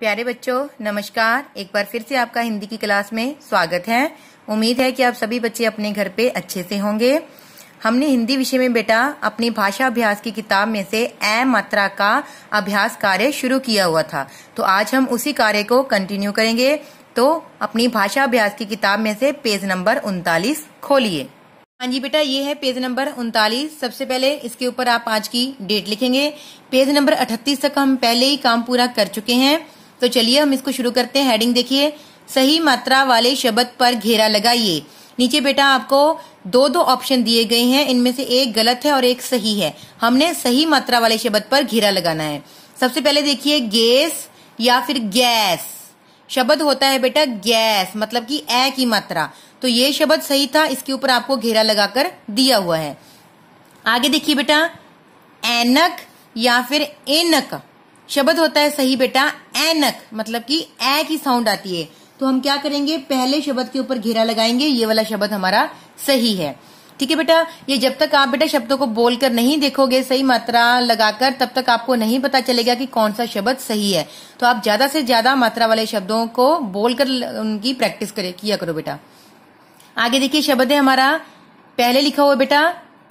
प्यारे बच्चों नमस्कार एक बार फिर से आपका हिंदी की क्लास में स्वागत है उम्मीद है कि आप सभी बच्चे अपने घर पे अच्छे से होंगे हमने हिंदी विषय में बेटा अपनी भाषा अभ्यास की किताब में से ए मात्रा का अभ्यास कार्य शुरू किया हुआ था तो आज हम उसी कार्य को कंटिन्यू करेंगे तो अपनी भाषा अभ्यास की किताब में से पेज नंबर उनतालीस खोलिए हाँ जी बेटा ये है पेज नंबर उनतालीस सबसे पहले इसके ऊपर आप आज की डेट लिखेंगे पेज नंबर अठतीस तक हम पहले ही काम पूरा कर चुके हैं तो चलिए हम इसको शुरू करते हैं हेडिंग देखिए सही मात्रा वाले शब्द पर घेरा लगाइए नीचे बेटा आपको दो दो ऑप्शन दिए गए हैं इनमें से एक गलत है और एक सही है हमने सही मात्रा वाले शब्द पर घेरा लगाना है सबसे पहले देखिए गैस या फिर गैस शब्द होता है बेटा गैस मतलब कि ए की मात्रा तो ये शब्द सही था इसके ऊपर आपको घेरा लगाकर दिया हुआ है आगे देखिए बेटा एनक या फिर एनक शब्द होता है सही बेटा एनक मतलब कि ए की साउंड आती है तो हम क्या करेंगे पहले शब्द के ऊपर घेरा लगाएंगे ये वाला शब्द हमारा सही है ठीक है बेटा ये जब तक आप बेटा शब्दों को बोलकर नहीं देखोगे सही मात्रा लगाकर तब तक आपको नहीं पता चलेगा कि कौन सा शब्द सही है तो आप ज्यादा से ज्यादा मात्रा वाले शब्दों को बोलकर उनकी प्रैक्टिस करे किया करो बेटा आगे देखिए शब्द है हमारा पहले लिखा हुआ बेटा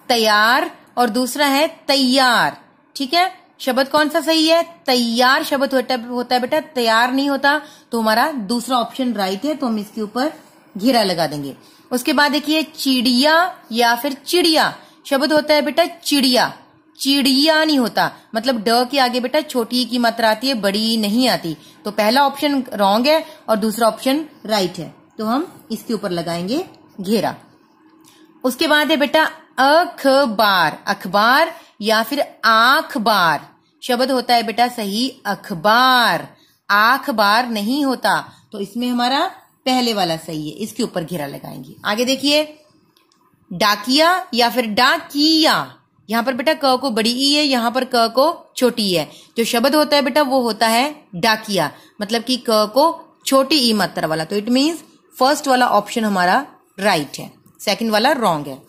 तैयार और दूसरा है तैयार ठीक है शब्द कौन सा सही है तैयार शब्द होता है बेटा तैयार नहीं होता तो हमारा दूसरा ऑप्शन राइट है तो हम इसके ऊपर घेरा लगा देंगे उसके बाद देखिए चिड़िया या फिर चिड़िया शब्द होता है बेटा चिड़िया चिड़िया नहीं होता मतलब ड के आगे बेटा छोटी की मात्रा आती है बड़ी नहीं आती तो पहला ऑप्शन रॉन्ग है और दूसरा ऑप्शन राइट है तो हम इसके ऊपर लगाएंगे घेरा उसके बाद है बेटा अखबार अखबार या फिर आखबार शब्द होता है बेटा सही अखबार आखबार नहीं होता तो इसमें हमारा पहले वाला सही है इसके ऊपर घेरा लगाएंगे आगे देखिए डाकिया या फिर डाकिया यहां पर बेटा क को बड़ी ई है यहां पर क को छोटी है जो शब्द होता है बेटा वो होता है डाकिया मतलब कि क को छोटी ई मात्रा वाला तो इट मीन्स फर्स्ट वाला ऑप्शन हमारा राइट है सेकंड वाला रॉन्ग है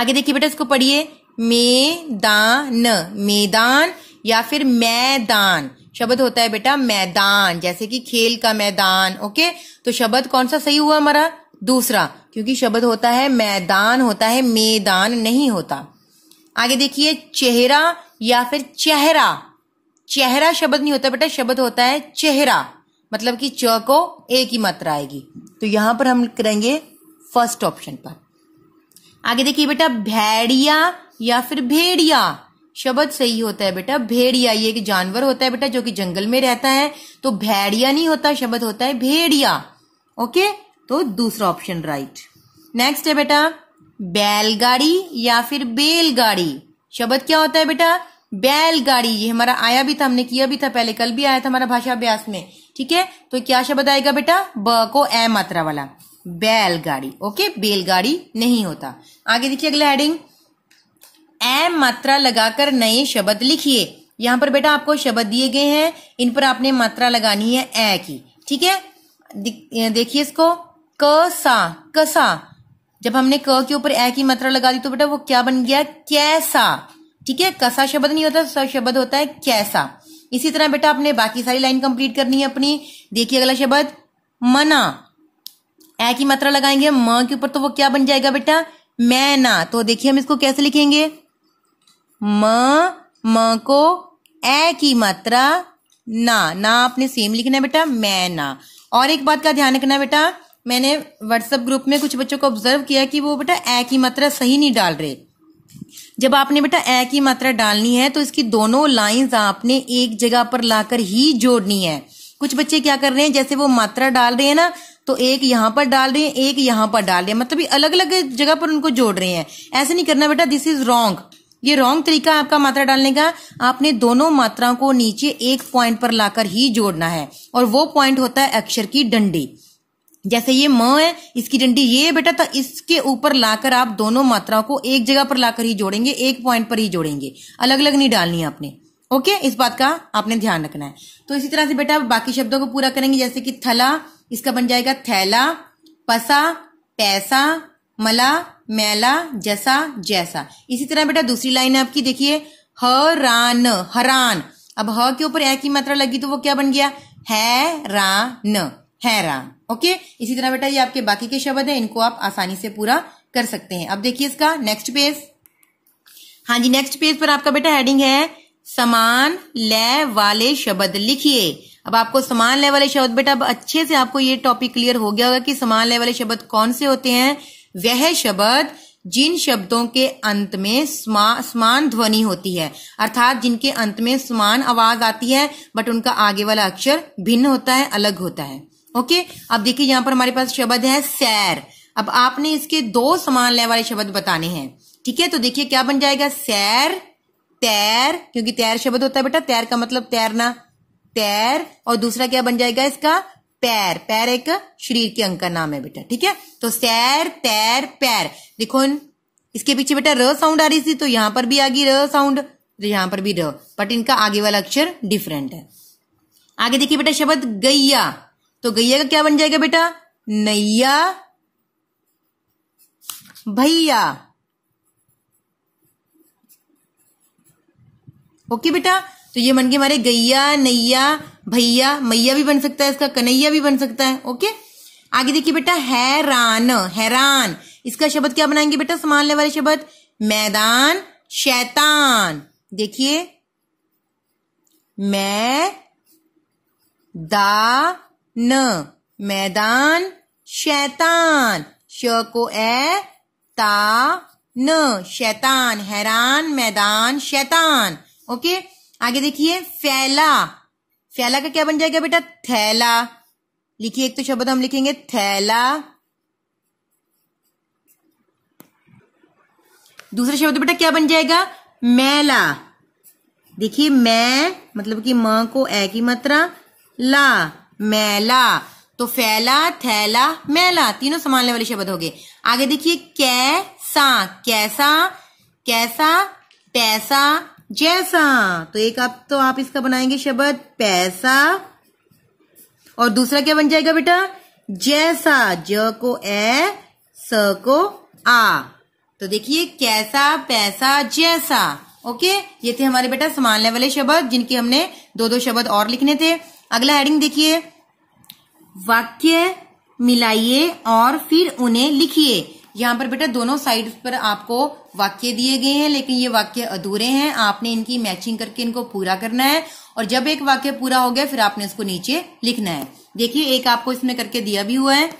आगे देखिए बेटा इसको पढ़िए मैदान मैदान या फिर मैदान शब्द होता है बेटा मैदान जैसे कि खेल का मैदान ओके तो शब्द कौन सा सही हुआ हमारा दूसरा क्योंकि शब्द होता है मैदान होता है मैदान नहीं होता आगे देखिए चेहरा या फिर चेहरा चेहरा शब्द नहीं होता बेटा शब्द होता है चेहरा मतलब कि च को एक ही मात्रा आएगी तो यहां पर हम करेंगे फर्स्ट ऑप्शन पर आगे देखिए बेटा भैड़िया या फिर भेड़िया शब्द सही होता है बेटा भेड़िया ये एक जानवर होता है बेटा जो कि जंगल में रहता है तो भेड़िया नहीं होता शब्द होता है भेड़िया ओके तो दूसरा ऑप्शन राइट नेक्स्ट है बेटा बैलगाड़ी या फिर बेलगाड़ी शब्द क्या होता है बेटा बैलगाड़ी ये हमारा आया भी था हमने किया भी था पहले कल भी आया था हमारा भाषा अभ्यास में ठीक है तो क्या शब्द आएगा बेटा ब को ए मात्रा वाला बैलगाड़ी ओके बैलगाड़ी नहीं होता आगे देखिए अगला हेडिंग एम मात्रा लगाकर नए शब्द लिखिए यहां पर बेटा आपको शब्द दिए गए हैं इन पर आपने मात्रा लगानी है ए की ठीक है देखिए इसको क सा कसा जब हमने क के ऊपर ए की मात्रा लगा दी तो बेटा वो क्या बन गया कैसा ठीक है कसा शब्द नहीं होता शब्द होता है कैसा इसी तरह बेटा आपने बाकी सारी लाइन कंप्लीट करनी है अपनी देखिए अगला शब्द मना ए की मात्रा लगाएंगे म के ऊपर तो वो क्या बन जाएगा बेटा ना तो देखिए हम इसको कैसे लिखेंगे म म को ए की मात्रा ना ना आपने सेम लिखना है बेटा मैं ना और एक बात का ध्यान रखना बेटा मैंने व्हाट्सएप ग्रुप में कुछ बच्चों को ऑब्जर्व किया कि वो बेटा ए की मात्रा सही नहीं डाल रहे जब आपने बेटा ए की मात्रा डालनी है तो इसकी दोनों लाइंस आपने एक जगह पर लाकर ही जोड़नी है कुछ बच्चे क्या कर रहे हैं जैसे वो मात्रा डाल रहे हैं ना तो एक यहां पर डाल रहे हैं एक यहां पर डाल रहे हैं मतलब अलग अलग जगह पर उनको जोड़ रहे हैं ऐसे नहीं करना बेटा दिस इज रॉन्ग ये रॉन्ग तरीका आपका मात्रा डालने का आपने दोनों मात्राओं को नीचे एक पॉइंट पर लाकर ही जोड़ना है और वो पॉइंट होता है अक्षर की डंडी जैसे ये म है इसकी डंडी ये है बेटा तो इसके ऊपर लाकर आप दोनों मात्राओं को एक जगह पर लाकर ही जोड़ेंगे एक पॉइंट पर ही जोड़ेंगे अलग अलग नहीं डालनी आपने ओके इस बात का आपने ध्यान रखना है तो इसी तरह से बेटा आप बाकी शब्दों को पूरा करेंगे जैसे कि थला इसका बन जाएगा थैला पसा पैसा मला मैला जैसा जैसा इसी तरह बेटा दूसरी लाइन है आपकी देखिए हरान हरान अब ह के ऊपर ए की मात्रा लगी तो वो क्या बन गया है रान हैरान ओके इसी तरह बेटा ये आपके बाकी के शब्द हैं इनको आप आसानी से पूरा कर सकते हैं अब देखिए इसका नेक्स्ट पेज हाँ जी नेक्स्ट पेज पर आपका बेटा हेडिंग है समान ले वाले शब्द लिखिए अब आपको समान ले वाले शब्द बेटा अब अच्छे से आपको ये टॉपिक क्लियर हो गया होगा कि समान ले वाले शब्द कौन से होते हैं वह शब्द जिन शब्दों के अंत में समा, समान ध्वनि होती है अर्थात जिनके अंत में समान आवाज आती है बट उनका आगे वाला अक्षर भिन्न होता है अलग होता है ओके अब देखिए यहां पर हमारे पास शब्द है सैर अब आपने इसके दो समान लय वाले शब्द बताने हैं ठीक है तो देखिए क्या बन जाएगा सैर तैर क्योंकि तैर शब्द होता है बेटा तैर का मतलब तैरना तैर और दूसरा क्या बन जाएगा इसका पैर पैर एक शरीर के अंग का नाम है बेटा ठीक है तो सैर तैर पैर देखो इसके पीछे बेटा र साउंड आ रही थी तो यहां पर भी आ गई र साउंड तो यहां पर भी र बट इनका आगे वाला अक्षर डिफरेंट है आगे देखिए बेटा शब्द गैया तो गैया का क्या बन जाएगा बेटा नैया भैया ओके बेटा तो ये बन गए हमारे गैया नैया भैया मैया भी बन सकता है इसका कन्हैया भी बन सकता है ओके आगे देखिए बेटा हैरान हैरान इसका शब्द क्या बनाएंगे बेटा संभालने वाले शब्द मैदान शैतान देखिए मैं दा न मैदान शैतान श को ए ता न शैतान हैरान मैदान शैतान ओके आगे देखिए फैला फैला का क्या बन जाएगा बेटा थैला लिखिए एक तो शब्द हम लिखेंगे थैला दूसरा शब्द बेटा क्या बन जाएगा मैला देखिए मैं मतलब कि म को ए की मात्रा ला मैला तो फैला थैला मैला तीनों संभालने वाले शब्द हो गए आगे देखिए कैसा कैसा कैसा पैसा जैसा तो एक आप तो आप इसका बनाएंगे शब्द पैसा और दूसरा क्या बन जाएगा बेटा जैसा ज को ए स को आ तो देखिए कैसा पैसा जैसा ओके ये थे हमारे बेटा समान वाले शब्द जिनके हमने दो दो शब्द और लिखने थे अगला हेडिंग देखिए वाक्य मिलाइए और फिर उन्हें लिखिए यहाँ पर बेटा दोनों साइड पर आपको वाक्य दिए गए हैं लेकिन ये वाक्य अधूरे हैं आपने इनकी मैचिंग करके इनको पूरा करना है और जब एक वाक्य पूरा हो गया फिर आपने इसको नीचे लिखना है देखिए एक आपको इसमें करके दिया भी हुआ है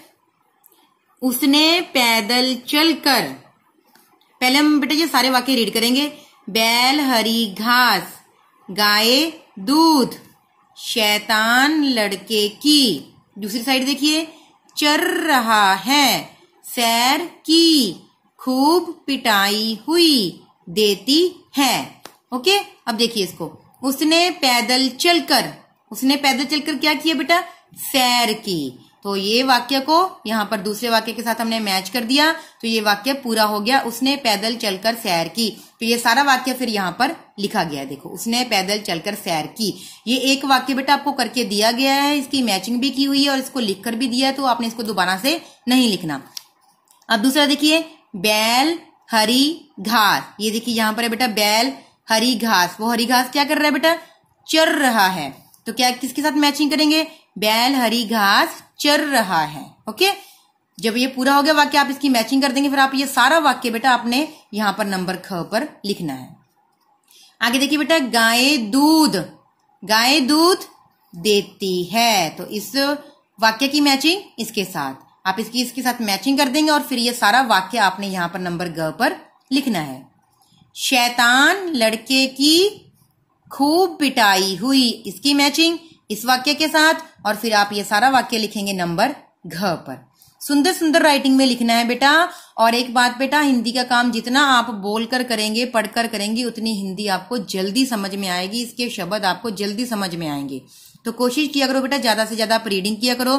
उसने पैदल चलकर पहले हम बेटा ये सारे वाक्य रीड करेंगे बैल हरी घास गाय दूध शैतान लड़के की दूसरी साइड देखिए चर रहा है सैर की खूब पिटाई हुई देती है ओके अब देखिए इसको उसने पैदल चलकर उसने पैदल चलकर क्या किया बेटा सैर की तो ये वाक्य को यहाँ पर दूसरे वाक्य के साथ हमने मैच कर दिया तो ये वाक्य पूरा हो गया उसने पैदल चलकर सैर की तो ये सारा वाक्य फिर यहां पर लिखा गया है देखो उसने पैदल चलकर सैर की ये एक वाक्य बेटा आपको करके दिया गया है इसकी मैचिंग भी की हुई है और इसको लिखकर भी दिया है तो आपने इसको दोबारा से नहीं लिखना अब दूसरा देखिए बैल हरी घास ये देखिए यहां पर है बेटा बैल हरी घास वो हरी घास क्या कर रहा है बेटा चर रहा है तो क्या किसके साथ मैचिंग करेंगे बैल हरी घास चर रहा है ओके जब ये पूरा हो गया वाक्य आप इसकी मैचिंग कर देंगे फिर आप ये सारा वाक्य बेटा आपने यहां पर नंबर ख पर लिखना है आगे देखिए बेटा गाय दूध गाय दूध देती है तो इस वाक्य की मैचिंग इसके साथ आप इसकी इसके साथ मैचिंग कर देंगे और फिर ये सारा वाक्य आपने यहां पर नंबर ग पर लिखना है शैतान लड़के की खूब पिटाई हुई इसकी मैचिंग इस वाक्य के साथ और फिर आप ये सारा वाक्य लिखेंगे नंबर घ पर सुंदर सुंदर राइटिंग में लिखना है बेटा और एक बात बेटा हिंदी का काम जितना आप बोलकर करेंगे पढ़कर करेंगे उतनी हिंदी आपको जल्दी समझ में आएगी इसके शब्द आपको जल्दी समझ में आएंगे तो कोशिश किया करो बेटा ज्यादा से ज्यादा आप रीडिंग किया करो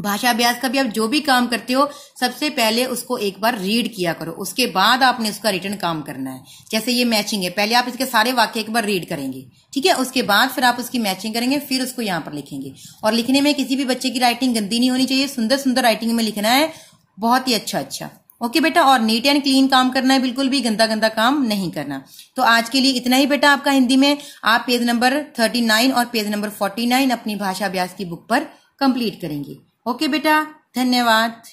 भाषा अभ्यास का भी आप जो भी काम करते हो सबसे पहले उसको एक बार रीड किया करो उसके बाद आपने उसका रिटर्न काम करना है जैसे ये मैचिंग है पहले आप इसके सारे वाक्य एक बार रीड करेंगे ठीक है उसके बाद फिर आप उसकी मैचिंग करेंगे फिर उसको यहाँ पर लिखेंगे और लिखने में किसी भी बच्चे की राइटिंग गंदी नहीं होनी चाहिए सुंदर सुंदर राइटिंग में लिखना है बहुत ही अच्छा अच्छा ओके बेटा और नीट एंड क्लीन काम करना है बिल्कुल भी गंदा गंदा काम नहीं करना तो आज के लिए इतना ही बेटा आपका हिंदी में आप पेज नंबर थर्टी नाइन और पेज नंबर फोर्टी नाइन अपनी भाषा अभ्यास की बुक पर कंप्लीट करेंगे ओके बेटा धन्यवाद